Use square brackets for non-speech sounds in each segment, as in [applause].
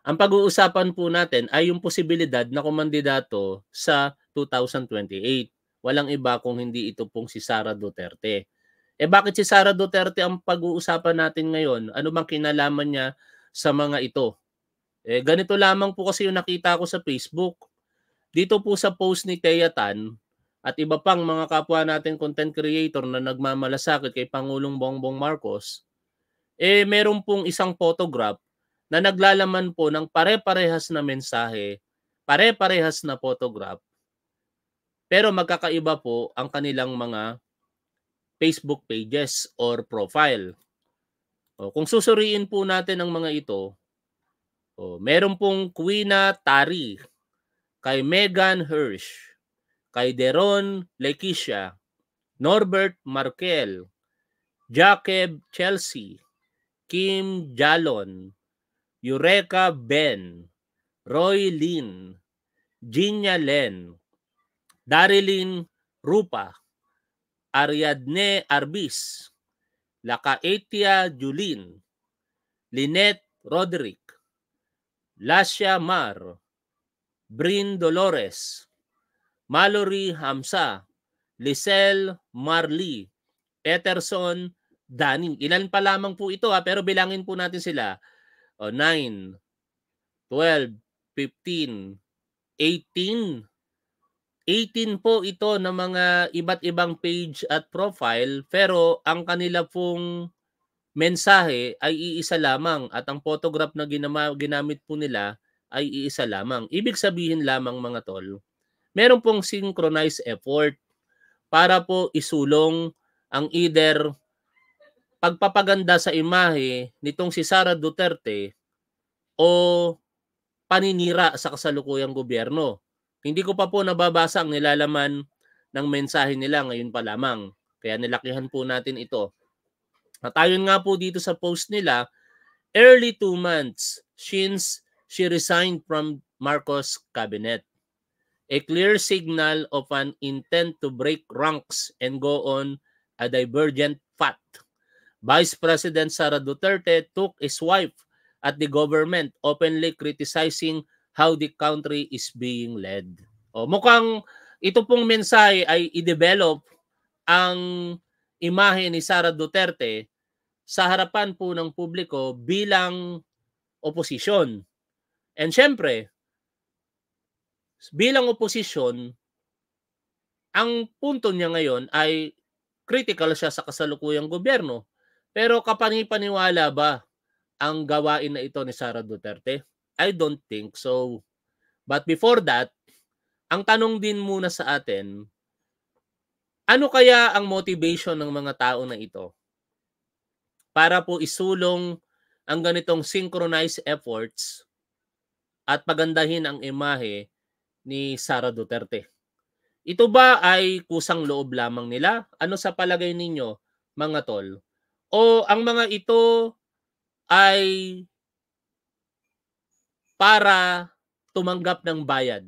Ang pag-uusapan po natin ay yung posibilidad na kumandidato sa 2028. Walang iba kung hindi ito pong si Sara Duterte. Eh bakit si Sara Duterte ang pag-uusapan natin ngayon? Ano bang kinalaman niya sa mga ito? Eh ganito lamang po kasi yung nakita ko sa Facebook. Dito po sa post ni Thea Tan, at iba pang mga kapwa natin content creator na nagmamalasakit kay Pangulong Bongbong Marcos, eh meron pong isang photograph na naglalaman po ng pare-parehas na mensahe, pare-parehas na photograph, pero magkakaiba po ang kanilang mga Facebook pages or profile. O, kung susuriin po natin ang mga ito, o, meron pong Quina Tari, kay Megan Hirsch, kay Deron Lequisha, Norbert Markel, Jacob Chelsea, Kim Jalon, Eureka Ben, Roy Lin, Ginya Len, Darilyn Rupa, Ariadne Arbis, Lakaetia Julin, Lynette Roderick, Lasha Mar, Brin Dolores, Mallory Hamsa, Lisel Marley, Peterson Daning. Ilan pa lamang po ito ha, pero bilangin po natin sila o 9, 12, 15, 18. 18 po ito ng mga iba't ibang page at profile pero ang kanila pong mensahe ay iisa lamang at ang photograph na ginama, ginamit po nila ay iisa lamang. Ibig sabihin lamang mga tol, meron pong synchronized effort para po isulong ang either pagpapaganda sa imahe nitong si Sara Duterte o paninira sa kasalukuyang gobyerno. Hindi ko pa po nababasa ang nilalaman ng mensahe nila ngayon pa lamang. Kaya nilakihan po natin ito. Natayon nga po dito sa post nila, early two months since she resigned from Marcos cabinet. A clear signal of an intent to break ranks and go on a divergent path. Vice President Sara Duterte took his wife at the government openly criticizing how the country is being led. O, oh, mukhang ito pong mensahe ay i-develop ang imahe ni Sara Duterte sa harapan po ng publiko bilang oposisyon. And syempre, bilang oposisyon, ang punto niya ngayon ay critical siya sa kasalukuyang gobyerno. Pero kapanipaniwala ba ang gawain na ito ni Sara Duterte? I don't think so. But before that, ang tanong din muna sa atin, ano kaya ang motivation ng mga tao na ito para po isulong ang ganitong synchronized efforts at pagandahin ang imahe ni Sara Duterte? Ito ba ay kusang loob lamang nila? Ano sa palagay ninyo, mga tol? o ang mga ito ay para tumanggap ng bayad.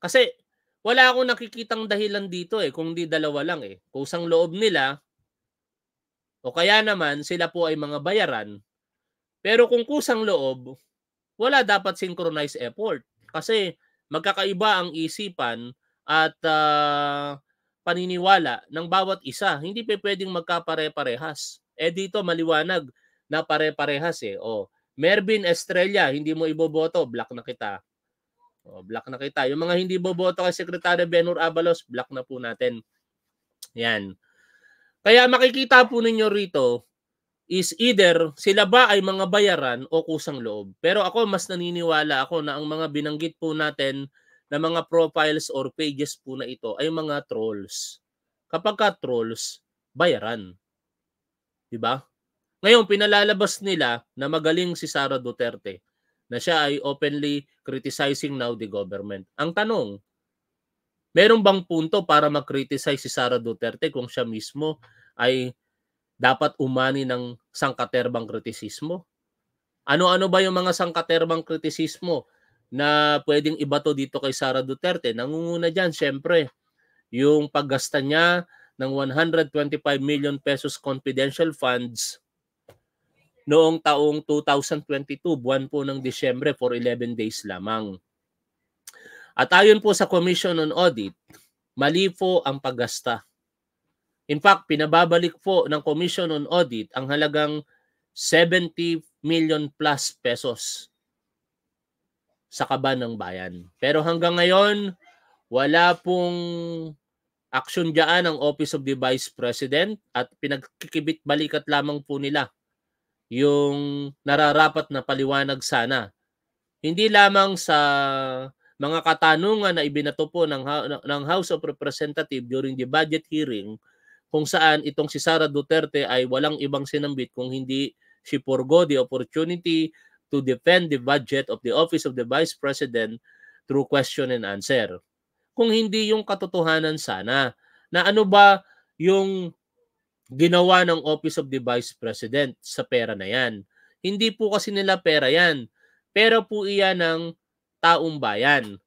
Kasi wala akong nakikitang dahilan dito eh, kung di dalawa lang eh. Kusang loob nila, o kaya naman sila po ay mga bayaran. Pero kung kusang loob, wala dapat synchronized effort. Kasi magkakaiba ang isipan at uh, paniniwala ng bawat isa. Hindi pa pwedeng magkapare-parehas. Eh dito maliwanag na pare-parehas eh. O, oh, Mervin Estrella, hindi mo iboboto, black na kita. O, oh, black na kita. Yung mga hindi boboto kay Sekretary Benur Abalos, black na po natin. Yan. Kaya makikita po ninyo rito is either sila ba ay mga bayaran o kusang loob. Pero ako mas naniniwala ako na ang mga binanggit po natin na mga profiles or pages po na ito ay mga trolls. Kapag ka trolls, bayaran. 'Di ba? Ngayon pinalalabas nila na magaling si Sara Duterte na siya ay openly criticizing now the government. Ang tanong, meron bang punto para mag-criticize si Sara Duterte kung siya mismo ay dapat umani ng sangkaterbang kritisismo? Ano-ano ba yung mga sangkaterbang kritisismo na pwedeng iba to dito kay Sara Duterte. Nangunguna dyan, syempre, yung paggasta niya ng 125 million pesos confidential funds noong taong 2022, buwan po ng Disyembre for 11 days lamang. At ayon po sa Commission on Audit, mali po ang paggasta. In fact, pinababalik po ng Commission on Audit ang halagang 70 million plus pesos sa kaba ng bayan. Pero hanggang ngayon, wala pong aksyon dyan ang Office of the Vice President at pinagkikibit balikat lamang po nila yung nararapat na paliwanag sana. Hindi lamang sa mga katanungan na ibinato po ng, ng House of Representatives during the budget hearing kung saan itong si Sara Duterte ay walang ibang sinambit kung hindi she forgo the opportunity to defend the budget of the Office of the Vice President through question and answer. Kung hindi yung katotohanan sana na ano ba yung ginawa ng Office of the Vice President sa pera na yan. Hindi po kasi nila pera yan. Pero po iyan ng taong bayan.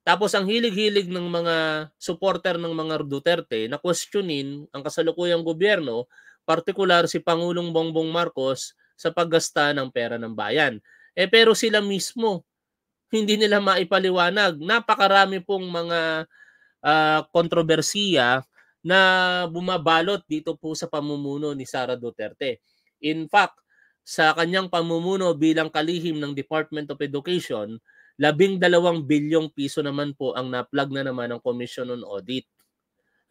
Tapos ang hilig-hilig ng mga supporter ng mga Duterte na questionin ang kasalukuyang gobyerno, partikular si Pangulong Bongbong Marcos sa paggasta ng pera ng bayan. Eh pero sila mismo hindi nila maipaliwanag. Napakarami pong mga uh, kontrobersiya na bumabalot dito po sa pamumuno ni Sara Duterte. In fact, sa kanyang pamumuno bilang kalihim ng Department of Education, labing dalawang bilyong piso naman po ang naplag na naman ng Commission on Audit.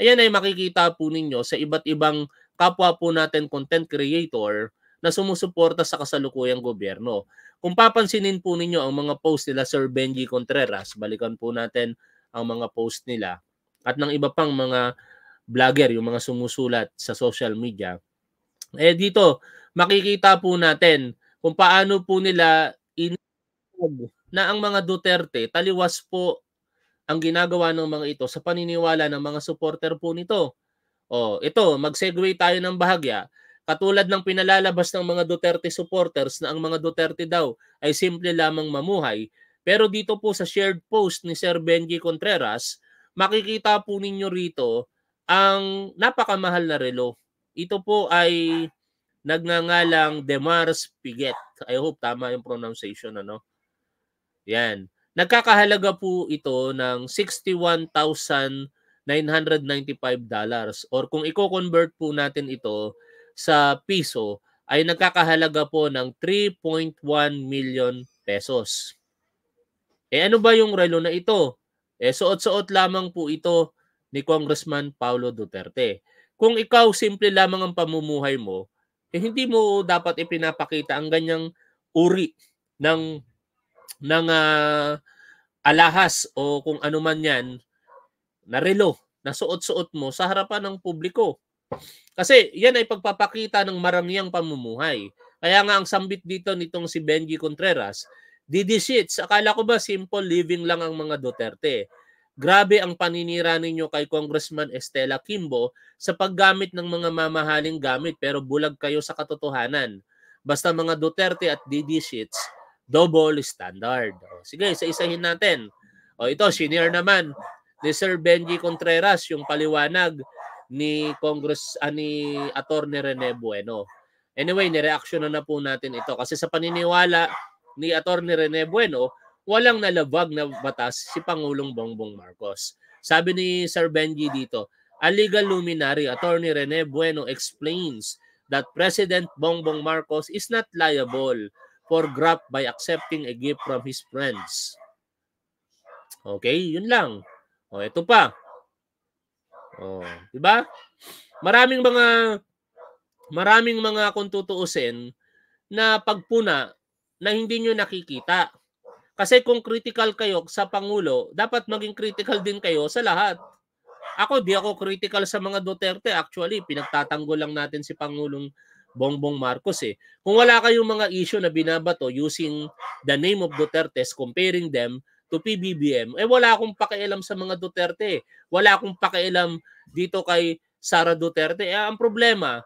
Ayan ay makikita po ninyo sa iba't ibang kapwa po natin content creator na sumusuporta sa kasalukuyang gobyerno. Kung papansinin po ninyo ang mga post nila Sir Benji Contreras, balikan po natin ang mga post nila at ng iba pang mga vlogger, yung mga sumusulat sa social media. Eh dito, makikita po natin kung paano po nila in na ang mga Duterte taliwas po ang ginagawa ng mga ito sa paniniwala ng mga supporter po nito. Oh, ito, mag-segue tayo ng bahagya Katulad ng pinalalabas ng mga Duterte supporters na ang mga Duterte daw ay simple lamang mamuhay. Pero dito po sa shared post ni Sir Benji Contreras, makikita po ninyo rito ang napakamahal na relo. Ito po ay nagngangalang Demars Piget. I hope tama yung pronunciation ano. Yan. Nagkakahalaga po ito ng 61,995 dollars or kung i-convert po natin ito sa piso ay nagkakahalaga po ng 3.1 million pesos. Eh ano ba yung relo na ito? Eh suot-suot lamang po ito ni Congressman Paulo Duterte. Kung ikaw simple lamang ang pamumuhay mo, eh hindi mo dapat ipinapakita ang ganyang uri ng ng uh, alahas o kung ano man 'yan na relo na suot-suot mo sa harapan ng publiko. Kasi yan ay pagpapakita ng maramiang pamumuhay. Kaya nga ang sambit dito nitong si Benji Contreras, Didi Sheets, akala ko ba simple living lang ang mga Duterte? Grabe ang paninira ninyo kay Congressman Estela Kimbo sa paggamit ng mga mamahaling gamit pero bulag kayo sa katotohanan. Basta mga Duterte at Didi Sheets, double standard. O, sige, isa-isahin natin. O ito, senior naman ni Sir Benji Contreras yung paliwanag ni Congress uh, ni Attorney Rene Bueno. Anyway, nireaksyon na, na po natin ito kasi sa paniniwala ni Attorney Rene Bueno, walang nalabag na batas si Pangulong Bongbong Marcos. Sabi ni Sir Benji dito, a legal luminary, Attorney Rene Bueno explains that President Bongbong Marcos is not liable for graft by accepting a gift from his friends. Okay, yun lang. O, ito pa. Oh, 'di ba? Maraming mga maraming mga kung na pagpuna na hindi niyo nakikita. Kasi kung critical kayo sa Pangulo, dapat maging critical din kayo sa lahat. Ako, di ako critical sa mga Duterte. Actually, pinagtatanggol lang natin si Pangulong Bongbong Marcos eh. Kung wala kayong mga issue na binabato using the name of Duterte, comparing them to PBBM, eh wala akong pakialam sa mga Duterte. Eh. Wala akong pakialam dito kay Sara Duterte. Eh, ang problema,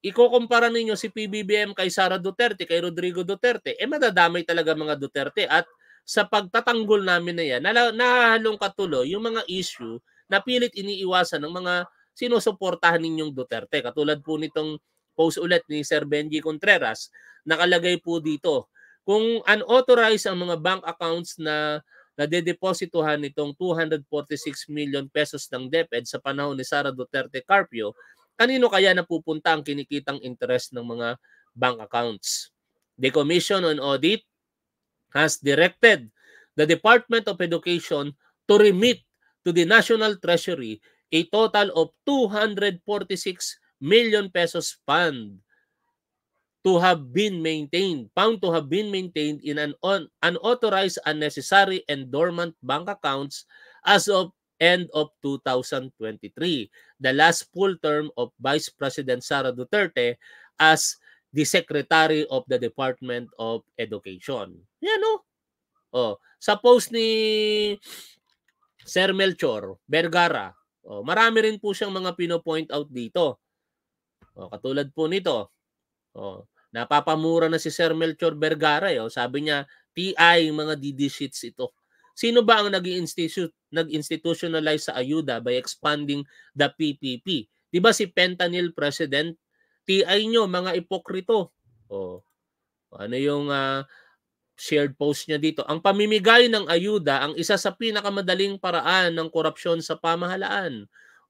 ikukumpara ninyo si PBBM kay Sara Duterte, kay Rodrigo Duterte, eh madadamay talaga mga Duterte. At sa pagtatanggol namin na yan, nahahalong katuloy yung mga issue na pilit iniiwasan ng mga sinusuportahan ninyong Duterte. Katulad po nitong post ulit ni Sir Benji Contreras, nakalagay po dito, kung unauthorized ang mga bank accounts na na dedeposituhan nitong 246 million pesos ng DepEd sa panahon ni Sara Duterte Carpio, kanino kaya napupunta ang kinikitang interest ng mga bank accounts? The Commission on Audit has directed the Department of Education to remit to the National Treasury a total of 246 million pesos fund to have been maintained, found to have been maintained in an un- unauthorized, unnecessary, and dormant bank accounts as of end of 2023, the last full term of Vice President Sara Duterte as the Secretary of the Department of Education. Yan o. Oh, sa post ni Sir Melchor Vergara, oh, marami rin po siyang mga pino-point out dito. Oh, katulad po nito. Oh, Napapamura na si Sir Melchor Vergara. Eh, oh. Sabi niya, TI, mga DD sheets ito. Sino ba ang nag-institute, nag-institutionalize sa ayuda by expanding the PPP? Di ba si Pentanil President? TI nyo, mga ipokrito. Oh. Ano yung uh, shared post niya dito? Ang pamimigay ng ayuda ang isa sa pinakamadaling paraan ng korupsyon sa pamahalaan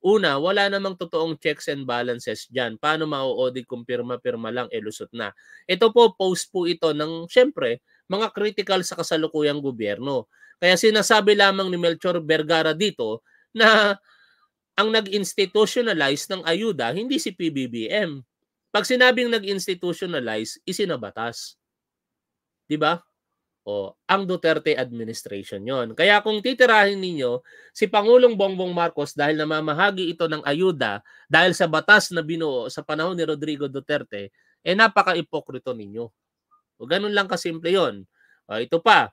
Una, wala namang totoong checks and balances dyan. Paano ma-audit kung pirma-pirma lang, elusot eh, na. Ito po, post po ito ng, syempre, mga critical sa kasalukuyang gobyerno. Kaya sinasabi lamang ni Melchor Vergara dito na ang nag-institutionalize ng ayuda, hindi si PBBM. Pag sinabing nag-institutionalize, isinabatas. 'Di ba? O, ang Duterte administration yon. Kaya kung titirahin ninyo si Pangulong Bongbong Marcos dahil namamahagi ito ng ayuda dahil sa batas na binuo sa panahon ni Rodrigo Duterte, eh napaka-ipokrito ninyo. O ganun lang kasimple yon. Uh, ito pa,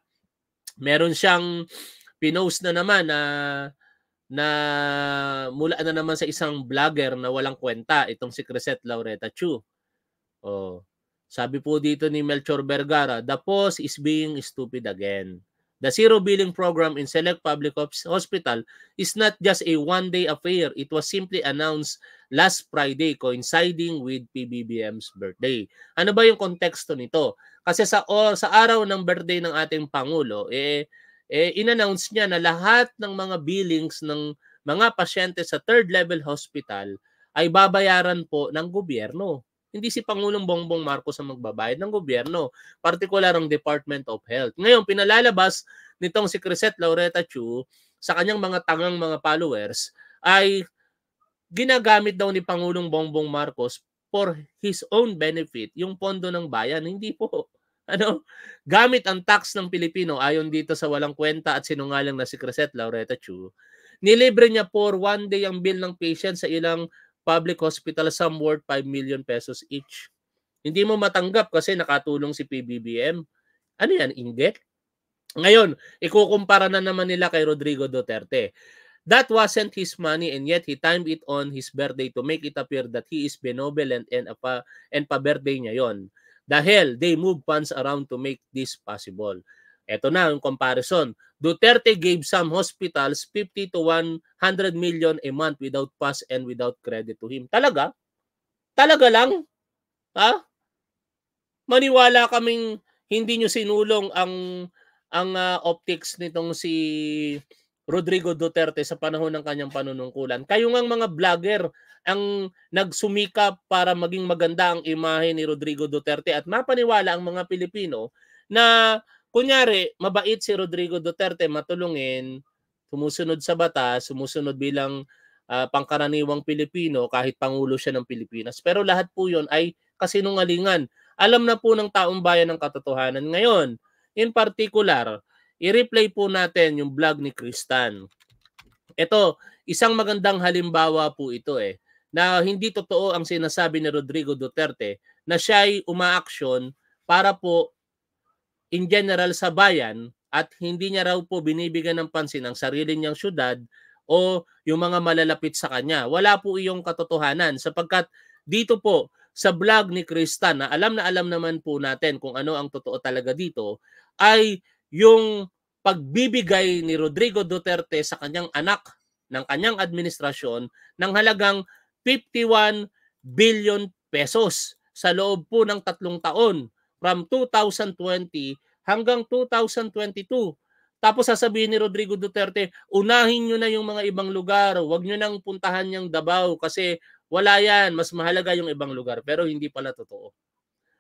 meron siyang pinost na naman na na mula na naman sa isang vlogger na walang kwenta itong si Crescent Laureta Chu. Oh, sabi po dito ni Melchor Vergara, the post is being stupid again. The zero billing program in select public hospital is not just a one-day affair. It was simply announced last Friday coinciding with PBBM's birthday. Ano ba yung konteksto nito? Kasi sa or, sa araw ng birthday ng ating pangulo, eh, eh inannounce niya na lahat ng mga billings ng mga pasyente sa third level hospital ay babayaran po ng gobyerno. Hindi si Pangulong Bongbong Marcos ang magbabayad ng gobyerno, partikular ang Department of Health. Ngayon, pinalalabas nitong si Crisette Laureta Chu sa kanyang mga tangang mga followers ay ginagamit daw ni Pangulong Bongbong Marcos for his own benefit yung pondo ng bayan. Hindi po. Ano? Gamit ang tax ng Pilipino ayon dito sa walang kwenta at sinungaling na si Crisette Laureta Chu nilibre niya for one day ang bill ng patient sa ilang public hospital some worth 5 million pesos each. Hindi mo matanggap kasi nakatulong si PBBM. Ano yan, inget? Ngayon, ikukumpara na naman nila kay Rodrigo Duterte. That wasn't his money and yet he timed it on his birthday to make it appear that he is benevolent and, pa, and pa-birthday niya yon. Dahil they move funds around to make this possible. Ito na yung comparison. Duterte gave some hospitals 50 to 100 million a month without pass and without credit to him. Talaga? Talaga lang? Ha? Maniwala kaming hindi nyo sinulong ang ang uh, optics nitong si Rodrigo Duterte sa panahon ng kanyang panunungkulan. Kayo ngang mga vlogger ang nagsumikap para maging maganda ang imahe ni Rodrigo Duterte at mapaniwala ang mga Pilipino na Kunyari, mabait si Rodrigo Duterte matulungin, sumusunod sa batas, sumusunod bilang uh, pangkaraniwang Pilipino kahit pangulo siya ng Pilipinas. Pero lahat po yun ay kasinungalingan. Alam na po ng taong bayan ang katotohanan ngayon. In particular, i-replay po natin yung vlog ni Kristan. Ito, isang magandang halimbawa po ito eh, na hindi totoo ang sinasabi ni Rodrigo Duterte na siya ay umaaksyon para po in general sa bayan at hindi niya raw po binibigyan ng pansin ang sarili niyang syudad o yung mga malalapit sa kanya. Wala po iyong katotohanan sapagkat dito po sa vlog ni Krista na alam na alam naman po natin kung ano ang totoo talaga dito ay yung pagbibigay ni Rodrigo Duterte sa kanyang anak ng kanyang administrasyon ng halagang 51 billion pesos sa loob po ng tatlong taon from 2020 hanggang 2022. Tapos sasabihin ni Rodrigo Duterte, unahin nyo na yung mga ibang lugar, huwag nyo nang puntahan yung Dabao kasi wala yan, mas mahalaga yung ibang lugar. Pero hindi pala totoo.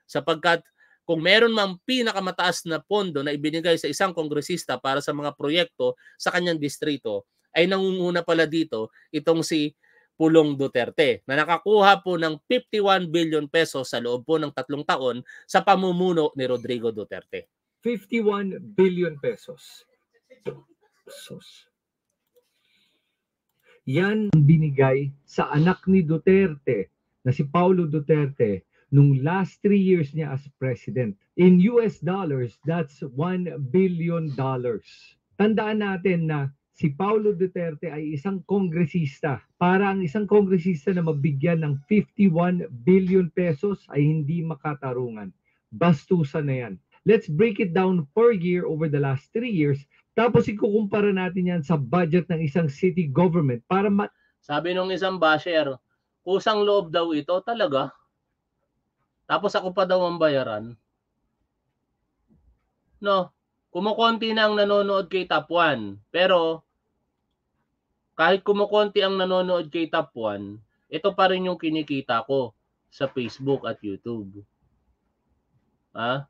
Sapagkat kung meron mang pinakamataas na pondo na ibinigay sa isang kongresista para sa mga proyekto sa kanyang distrito, ay nangunguna pala dito itong si Pulong Duterte na nakakuha po ng 51 billion pesos sa loob po ng tatlong taon sa pamumuno ni Rodrigo Duterte. 51 billion pesos. Sos. Yan ang binigay sa anak ni Duterte na si Paulo Duterte nung last three years niya as president. In US dollars, that's 1 billion dollars. Tandaan natin na si Paulo Duterte ay isang kongresista. Para ang isang kongresista na mabigyan ng 51 billion pesos ay hindi makatarungan. Bastusan na yan. Let's break it down per year over the last three years. Tapos ikukumpara natin yan sa budget ng isang city government para ma- Sabi nung isang basher, kusang loob daw ito talaga. Tapos ako pa daw ang bayaran. No, kumukonti na ang nanonood kay Top 1. Pero kahit kumukonti ang nanonood kay Top 1, ito pa rin yung kinikita ko sa Facebook at YouTube. Ha?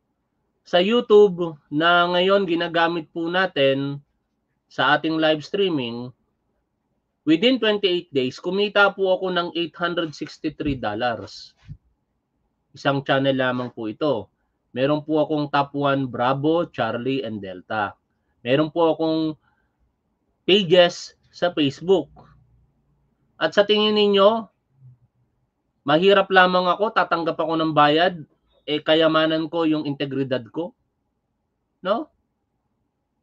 Sa YouTube na ngayon ginagamit po natin sa ating live streaming, within 28 days, kumita po ako ng $863. Isang channel lamang po ito. Meron po akong top 1 Bravo, Charlie, and Delta. Meron po akong pages sa Facebook. At sa tingin ninyo, mahirap lamang ako, tatanggap ako ng bayad, eh kayamanan ko yung integridad ko? No?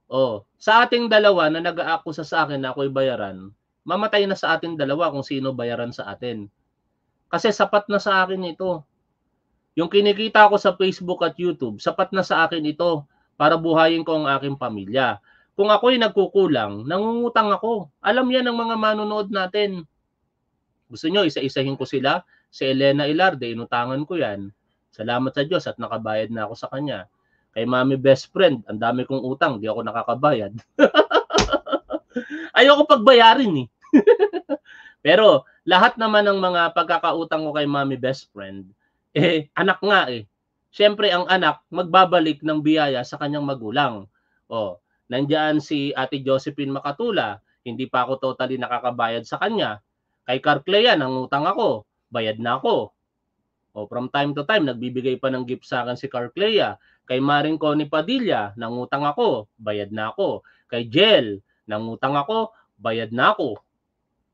Oh, sa ating dalawa na nag-aakusa sa akin na ako'y bayaran, mamatay na sa ating dalawa kung sino bayaran sa atin. Kasi sapat na sa akin ito. Yung kinikita ko sa Facebook at YouTube, sapat na sa akin ito para buhayin ko ang aking pamilya. Kung ako'y nagkukulang, nangungutang ako. Alam yan ng mga manonood natin. Gusto nyo, isa-isahin ko sila. Si Elena Ilarde, inutangan ko yan. Salamat sa Diyos at nakabayad na ako sa kanya. Kay mami best friend, ang dami kong utang, di ako nakakabayad. [laughs] Ayoko pagbayarin eh. [laughs] Pero lahat naman ng mga pagkakautang ko kay mami best friend, eh, anak nga eh. Siyempre ang anak magbabalik ng biyaya sa kanyang magulang. Oh, nandiyan si Ate Josephine Makatula, hindi pa ako totally nakakabayad sa kanya. Kay Carclay yan, ang utang ako, bayad na ako. Oh, from time to time, nagbibigay pa ng gift sa akin si Carclea. Kay Maring ni Padilla, nangutang ako, bayad na ako. Kay Jel, nangutang ako, bayad na ako.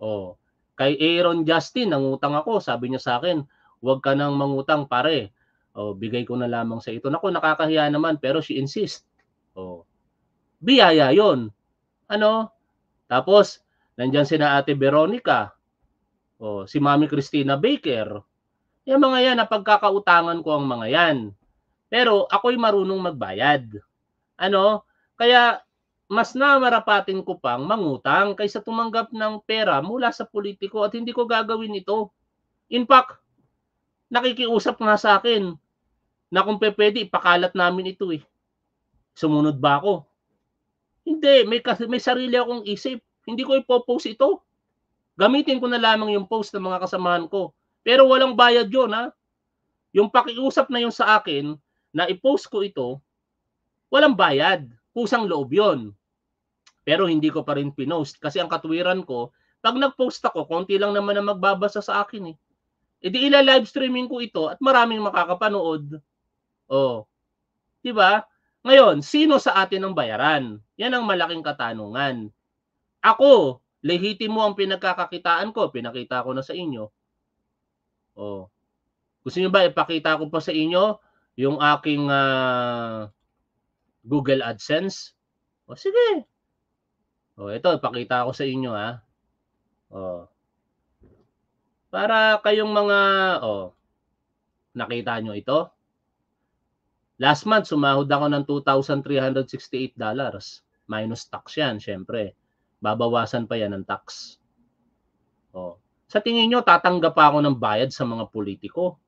Oh, kay Aaron Justin, nangutang ako, sabi niya sa akin, huwag ka nang mangutang pare. O, oh, bigay ko na lamang sa ito. Naku, nakakahiya naman pero she insist. O, oh. biyaya yon Ano? Tapos, nandyan si na Ate Veronica. O, oh, si Mami Christina Baker. Yung mga yan, napagkakautangan ko ang mga yan. Pero ako'y marunong magbayad. Ano? Kaya mas na marapatin ko pang mangutang kaysa tumanggap ng pera mula sa politiko at hindi ko gagawin ito. In fact, nakikiusap nga sa akin na kung pwede, ipakalat namin ito eh. Sumunod ba ako? Hindi, may, may sarili akong isip. Hindi ko ipopost ito. Gamitin ko na lamang yung post ng mga kasamahan ko. Pero walang bayad yun ha. Yung pakiusap na yun sa akin na ipost ko ito, walang bayad. Kusang loob yun. Pero hindi ko pa rin pinost kasi ang katwiran ko, pag nagpost ako, konti lang naman ang magbabasa sa akin eh. E di ila live streaming ko ito at maraming makakapanood. Oh. 'Di ba? Ngayon, sino sa atin ang bayaran? Yan ang malaking katanungan. Ako, lehitimo ang pinagkakakitaan ko, pinakita ko na sa inyo. Oh. Gusto niyo ba ipakita ko pa sa inyo yung aking uh, Google AdSense? O oh, sige. O oh, ito, ipakita ko sa inyo ha. Ah. Oh. Para kayong mga, oh, nakita nyo ito? Last month, sumahod ako ng $2,368. Minus tax yan, syempre. Babawasan pa yan ng tax. Oh. Sa tingin nyo, tatanggap pa ako ng bayad sa mga politiko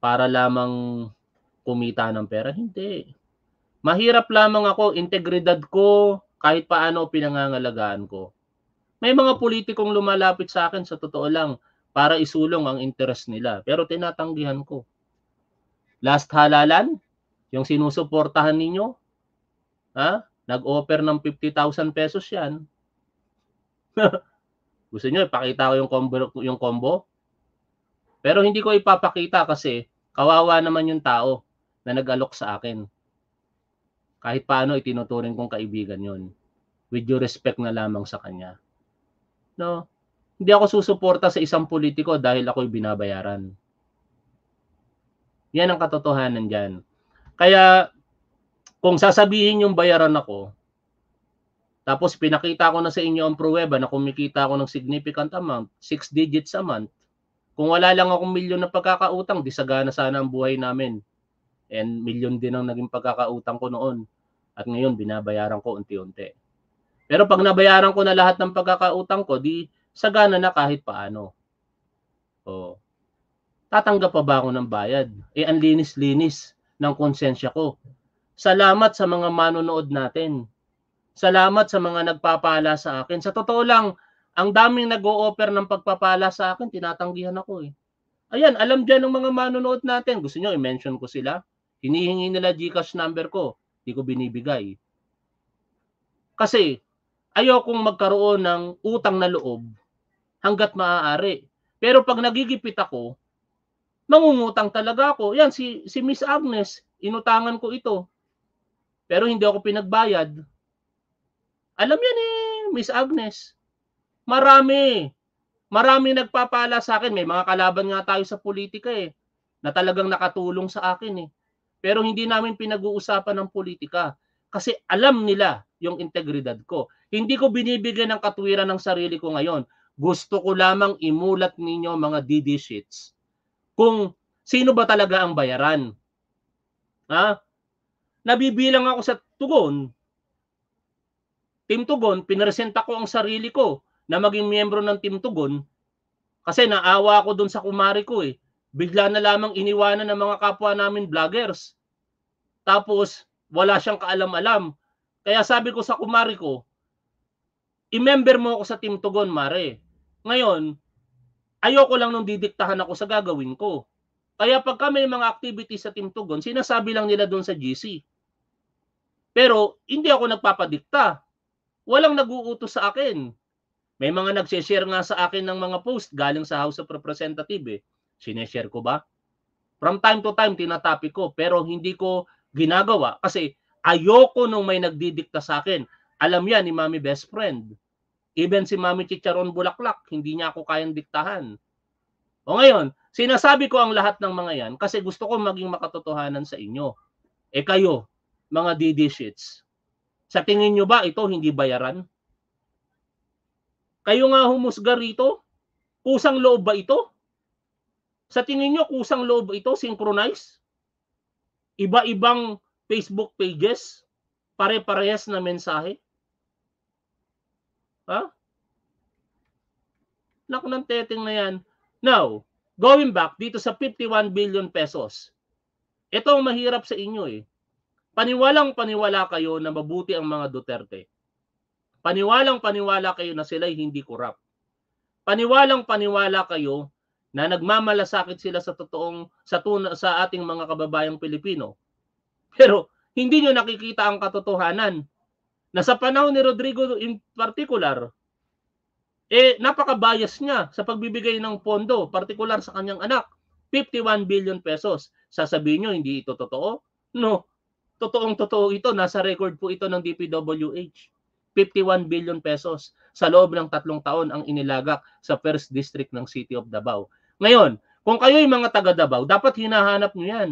para lamang kumita ng pera? Hindi. Mahirap lamang ako, integridad ko, kahit paano pinangangalagaan ko. May mga politikong lumalapit sa akin sa totoo lang para isulong ang interest nila. Pero tinatanggihan ko. Last halalan, yung sinusuportahan ninyo, ha? nag-offer ng 50,000 pesos yan. [laughs] Gusto nyo, ipakita ko yung combo, yung combo? Pero hindi ko ipapakita kasi kawawa naman yung tao na nag-alok sa akin. Kahit paano itinuturing kong kaibigan yon with due respect na lamang sa kanya. No? Hindi ako susuporta sa isang politiko dahil ako'y binabayaran. Yan ang katotohanan diyan. Kaya kung sasabihin yung bayaran ako, tapos pinakita ko na sa inyo ang pruweba na kumikita ako ng significant amount, 6 digits a month, kung wala lang akong milyon na pagkakautang, disagana sana ang buhay namin. And milyon din ang naging pagkakautang ko noon. At ngayon, binabayaran ko unti-unti. Pero pag nabayaran ko na lahat ng pagkakautang ko, di sagana na kahit paano. O, tatanggap pa ba ako ng bayad? Eh, ang linis-linis ng konsensya ko. Salamat sa mga manonood natin. Salamat sa mga nagpapala sa akin. Sa totoo lang, ang daming nag-o-offer ng pagpapala sa akin, tinatanggihan ako eh. Ayan, alam dyan ng mga manonood natin. Gusto nyo, i-mention ko sila. Hinihingi nila Gcash number ko. Hindi ko binibigay. Kasi, ayokong magkaroon ng utang na loob hanggat maaari. Pero pag nagigipit ako, mangungutang talaga ako. Yan, si, si Miss Agnes, inutangan ko ito. Pero hindi ako pinagbayad. Alam yan eh, Miss Agnes. Marami. Marami nagpapala sa akin. May mga kalaban nga tayo sa politika eh. Na talagang nakatulong sa akin eh. Pero hindi namin pinag-uusapan ng politika. Kasi alam nila yung integridad ko. Hindi ko binibigyan ng katwiran ng sarili ko ngayon. Gusto ko lamang imulat ninyo mga DD sheets kung sino ba talaga ang bayaran. Ha? Nabibilang ako sa tugon. Team Tugon, pinresenta ko ang sarili ko na maging miyembro ng Team Tugon kasi naawa ako doon sa kumari ko eh. Bigla na lamang iniwanan ng mga kapwa namin vloggers. Tapos, wala siyang kaalam-alam. Kaya sabi ko sa kumari ko, i-member mo ako sa Team Tugon, mare. Ngayon, ayoko lang nung didiktahan ako sa gagawin ko. Kaya pag kami mga activity sa Team Tugon, sinasabi lang nila doon sa GC. Pero hindi ako nagpapadikta. Walang naguutos sa akin. May mga nagse-share nga sa akin ng mga post galing sa House of Representative eh. Sineshare ko ba? From time to time, tinatapik ko. Pero hindi ko ginagawa kasi ayoko nung may nagdidikta sa akin. Alam yan ni Mami Best Friend. Even si Mami Chicharon Bulaklak, hindi niya ako kayang diktahan. O ngayon, sinasabi ko ang lahat ng mga yan kasi gusto ko maging makatotohanan sa inyo. E kayo, mga DD sheets, sa tingin nyo ba ito hindi bayaran? Kayo nga humusga rito? Kusang loob ba ito? Sa tingin nyo, kusang loob ito? Synchronize? iba-ibang Facebook pages, pare-parehas na mensahe? Ha? Naku ng teteng na yan. Now, going back dito sa 51 billion pesos. Ito ang mahirap sa inyo eh. Paniwalang paniwala kayo na mabuti ang mga Duterte. Paniwalang paniwala kayo na sila hindi corrupt. Paniwalang paniwala kayo na nagmamalasakit sila sa totoong sa tuna, sa ating mga kababayang Pilipino. Pero hindi niyo nakikita ang katotohanan na sa panahon ni Rodrigo in particular eh napaka-bias niya sa pagbibigay ng pondo particular sa kanyang anak 51 billion pesos. Sasabihin niyo hindi ito totoo? No. Totoong totoo ito, nasa record po ito ng DPWH. 51 billion pesos sa loob ng tatlong taon ang inilagak sa 1st district ng City of Davao. Ngayon, kung kayo'y mga taga Davao, dapat hinahanap nyo yan.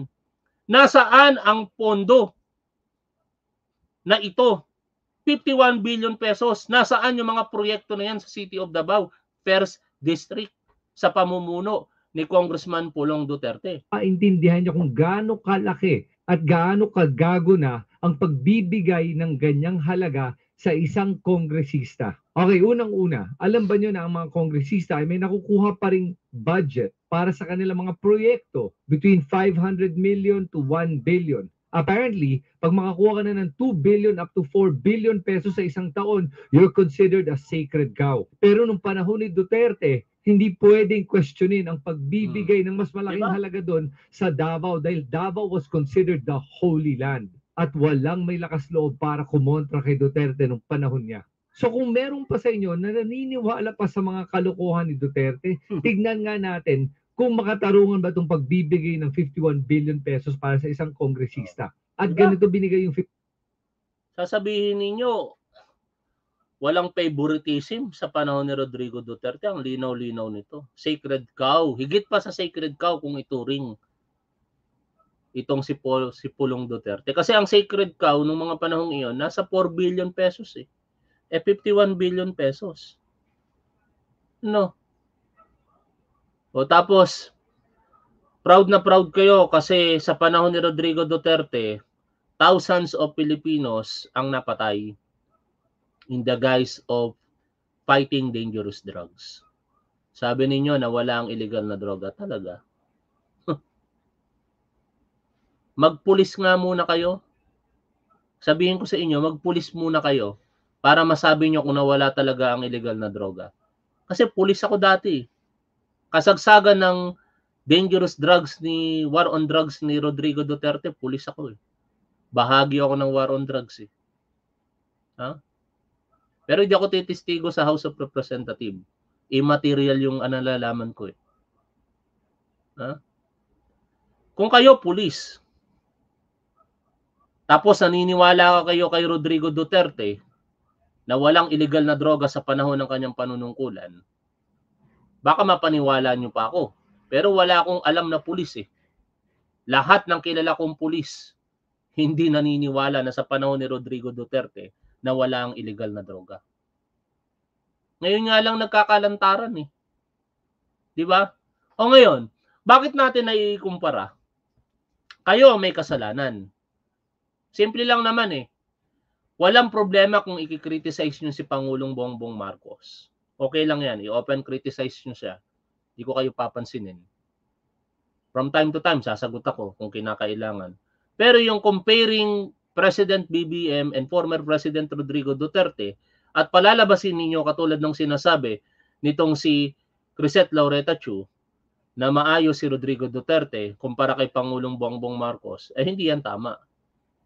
Nasaan ang pondo na ito? 51 billion pesos. Nasaan yung mga proyekto na yan sa City of Davao, First District, sa pamumuno ni Congressman Pulong Duterte? Paintindihan niyo kung gaano kalaki at gaano kagago na ang pagbibigay ng ganyang halaga sa isang kongresista. Okay, unang-una, alam ba niyo na ang mga kongresista ay may nakukuha pa ring budget para sa kanilang mga proyekto between 500 million to 1 billion. Apparently, pag makakuha ka na ng 2 billion up to 4 billion pesos sa isang taon, you're considered a sacred cow. Pero nung panahon ni Duterte, hindi pwedeng questionin ang pagbibigay hmm. ng mas malaking diba? halaga doon sa Davao dahil Davao was considered the holy land at walang may lakas loob para kumontra kay Duterte nung panahon niya. So kung meron pa sa inyo na naniniwala pa sa mga kalokohan ni Duterte, hmm. tignan nga natin kung makatarungan ba itong pagbibigay ng 51 billion pesos para sa isang kongresista. At diba? ganito binigay yung... Sasabihin ninyo, walang favoritism sa panahon ni Rodrigo Duterte. Ang linaw-linaw nito. Sacred cow. Higit pa sa sacred cow kung ituring itong si, Paul, si Pulong Duterte. Kasi ang sacred cow nung mga panahong iyon, nasa 4 billion pesos eh. Eh, 51 billion pesos. No. O tapos, proud na proud kayo kasi sa panahon ni Rodrigo Duterte, thousands of Filipinos ang napatay in the guise of fighting dangerous drugs. Sabi ninyo na wala ang illegal na droga talaga magpulis nga muna kayo. Sabihin ko sa inyo, magpulis muna kayo para masabi nyo kung nawala talaga ang illegal na droga. Kasi pulis ako dati. Kasagsagan ng dangerous drugs ni war on drugs ni Rodrigo Duterte, pulis ako eh. Bahagi ako ng war on drugs eh. Ha? Pero hindi ako titistigo sa House of Representative. Immaterial yung analalaman ko eh. Ha? Kung kayo, pulis, tapos naniniwala kayo kay Rodrigo Duterte na walang illegal na droga sa panahon ng kanyang panunungkulan, baka mapaniwala nyo pa ako. Pero wala akong alam na pulis eh. Lahat ng kilala kong pulis hindi naniniwala na sa panahon ni Rodrigo Duterte na wala ang illegal na droga. Ngayon nga lang nagkakalantaran eh. 'Di ba? O ngayon, bakit natin naikumpara? Kayo ang may kasalanan. Simple lang naman eh. Walang problema kung i-criticize nyo si Pangulong Bongbong Marcos. Okay lang yan. I-open criticize nyo siya. Hindi ko kayo papansinin. From time to time, sasagot ako kung kinakailangan. Pero yung comparing President BBM and former President Rodrigo Duterte at palalabasin ninyo katulad ng sinasabi nitong si Crisette Laureta Chu na maayos si Rodrigo Duterte kumpara kay Pangulong Bongbong Marcos, eh hindi yan tama.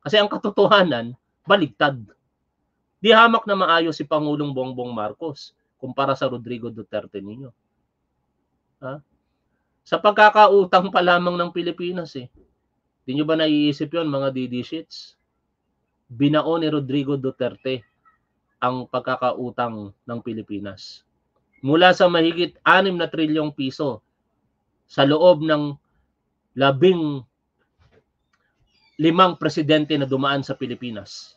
Kasi ang katotohanan, baligtad. Di hamak na maayos si Pangulong Bongbong Marcos kumpara sa Rodrigo Duterte ninyo. Ha? Sa pagkakautang pa lamang ng Pilipinas eh. Di nyo ba naiisip yon mga DD sheets? Binao ni Rodrigo Duterte ang pagkakautang ng Pilipinas. Mula sa mahigit 6 na trilyong piso sa loob ng labing limang presidente na dumaan sa Pilipinas.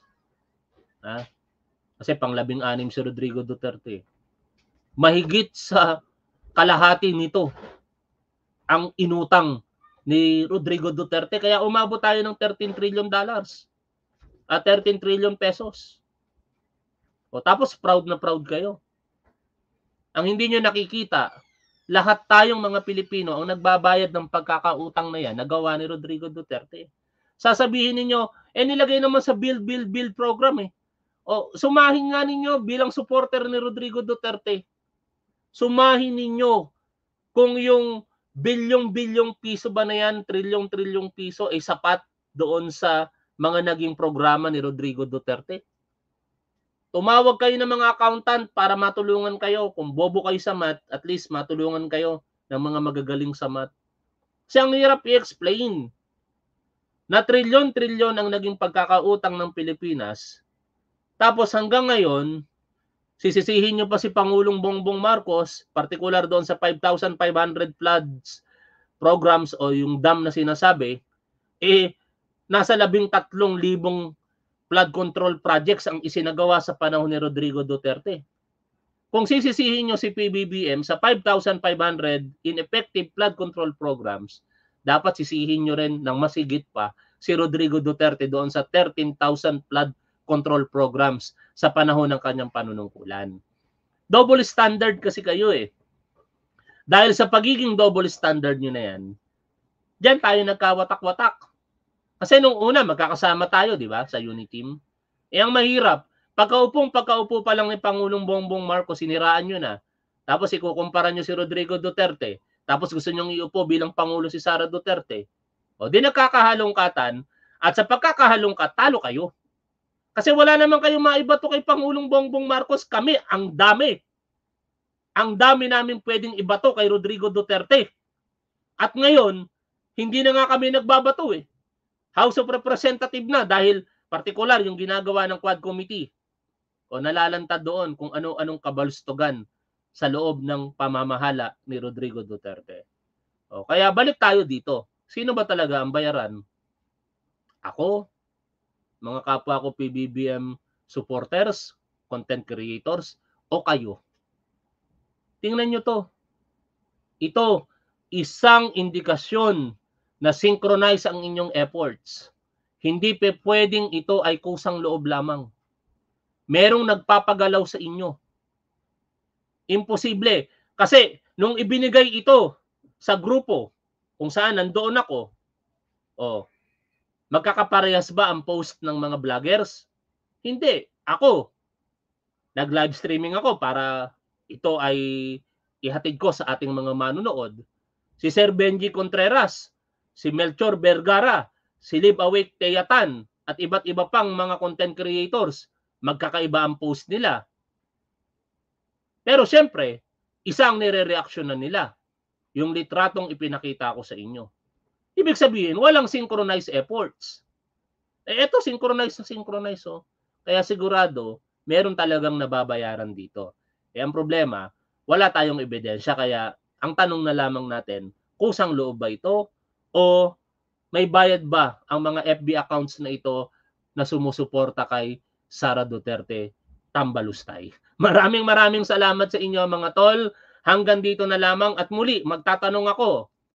Ha? Kasi panglabing anim si Rodrigo Duterte. Mahigit sa kalahati nito ang inutang ni Rodrigo Duterte. Kaya umabot tayo ng 13 trillion dollars at ah, 13 trillion pesos. O tapos proud na proud kayo. Ang hindi nyo nakikita, lahat tayong mga Pilipino ang nagbabayad ng pagkakautang na yan, nagawa ni Rodrigo Duterte sasabihin ninyo, eh nilagay naman sa build, build, build program eh. O, sumahin nga ninyo bilang supporter ni Rodrigo Duterte. Sumahin ninyo kung yung bilyong-bilyong piso ba na yan, trilyong-trilyong piso, ay eh, sapat doon sa mga naging programa ni Rodrigo Duterte. Tumawag kayo ng mga accountant para matulungan kayo. Kung bobo kayo sa math, at least matulungan kayo ng mga magagaling sa math. Kasi ang hirap i-explain na trilyon-trilyon ang naging pagkakautang ng Pilipinas, tapos hanggang ngayon, sisisihin nyo pa si Pangulong Bongbong Marcos, particular doon sa 5,500 floods programs o yung dam na sinasabi, eh, nasa 13,000 flood control projects ang isinagawa sa panahon ni Rodrigo Duterte. Kung sisisihin nyo si PBBM sa 5,500 ineffective flood control programs, dapat sisihin nyo rin ng masigit pa si Rodrigo Duterte doon sa 13,000 flood control programs sa panahon ng kanyang panunungkulan. Double standard kasi kayo eh. Dahil sa pagiging double standard nyo na yan, dyan tayo nagkawatak-watak. Kasi nung una, magkakasama tayo, di ba, sa Uniteam. E eh, ang mahirap, pagkaupong pagkaupo pa lang ni Pangulong Bongbong Marcos, siniraan nyo na. Tapos ikukumpara nyo si Rodrigo Duterte tapos gusto niyong iupo bilang Pangulo si Sara Duterte. O di nagkakahalongkatan at sa pagkakahalongkat, talo kayo. Kasi wala naman kayong maibato kay Pangulong Bongbong Marcos. Kami, ang dami. Ang dami namin pwedeng ibato kay Rodrigo Duterte. At ngayon, hindi na nga kami nagbabato eh. House of Representative na dahil partikular yung ginagawa ng Quad Committee. O nalalantad doon kung ano-anong kabalustugan sa loob ng pamamahala ni Rodrigo Duterte. O, kaya balik tayo dito. Sino ba talaga ang bayaran? Ako, mga kapwa ko PBBM supporters, content creators, o kayo. Tingnan nyo to. Ito, isang indikasyon na synchronize ang inyong efforts. Hindi pe pwedeng ito ay kusang loob lamang. Merong nagpapagalaw sa inyo Imposible. Kasi nung ibinigay ito sa grupo kung saan nandoon ako, oh, magkakaparehas ba ang post ng mga vloggers? Hindi. Ako, nag-live streaming ako para ito ay ihatid ko sa ating mga manunood. Si Sir Benji Contreras, si Melchor Vergara, si Liv Awake Teyatan, at iba't iba pang mga content creators, magkakaiba ang post nila. Pero siyempre, isa ang nire-reaksyonan nila. Yung litratong ipinakita ko sa inyo. Ibig sabihin, walang synchronized efforts. Eh, eto, synchronized na synchronized. Oh. Kaya sigurado, meron talagang nababayaran dito. Eh, ang problema, wala tayong ebidensya. Kaya ang tanong na lamang natin, kusang loob ba ito? O may bayad ba ang mga FB accounts na ito na sumusuporta kay Sara Duterte Tambalustay? Maraming maraming salamat sa inyo mga tol. Hanggang dito na lamang at muli magtatanong ako